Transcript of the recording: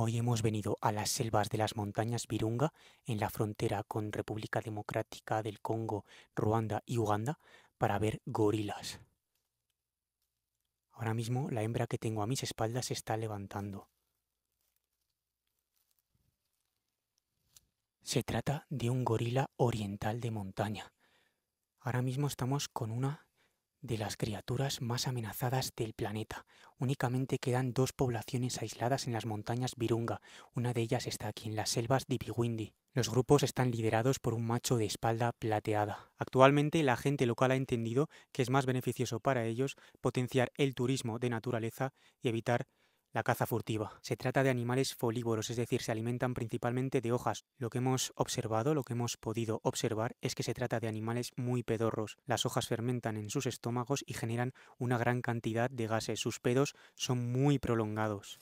Hoy hemos venido a las selvas de las montañas Virunga, en la frontera con República Democrática del Congo, Ruanda y Uganda, para ver gorilas. Ahora mismo la hembra que tengo a mis espaldas se está levantando. Se trata de un gorila oriental de montaña. Ahora mismo estamos con una de las criaturas más amenazadas del planeta. Únicamente quedan dos poblaciones aisladas en las montañas Virunga. Una de ellas está aquí en las selvas de Los grupos están liderados por un macho de espalda plateada. Actualmente la gente local ha entendido que es más beneficioso para ellos potenciar el turismo de naturaleza y evitar la caza furtiva. Se trata de animales folívoros, es decir, se alimentan principalmente de hojas. Lo que hemos observado, lo que hemos podido observar, es que se trata de animales muy pedorros. Las hojas fermentan en sus estómagos y generan una gran cantidad de gases. Sus pedos son muy prolongados.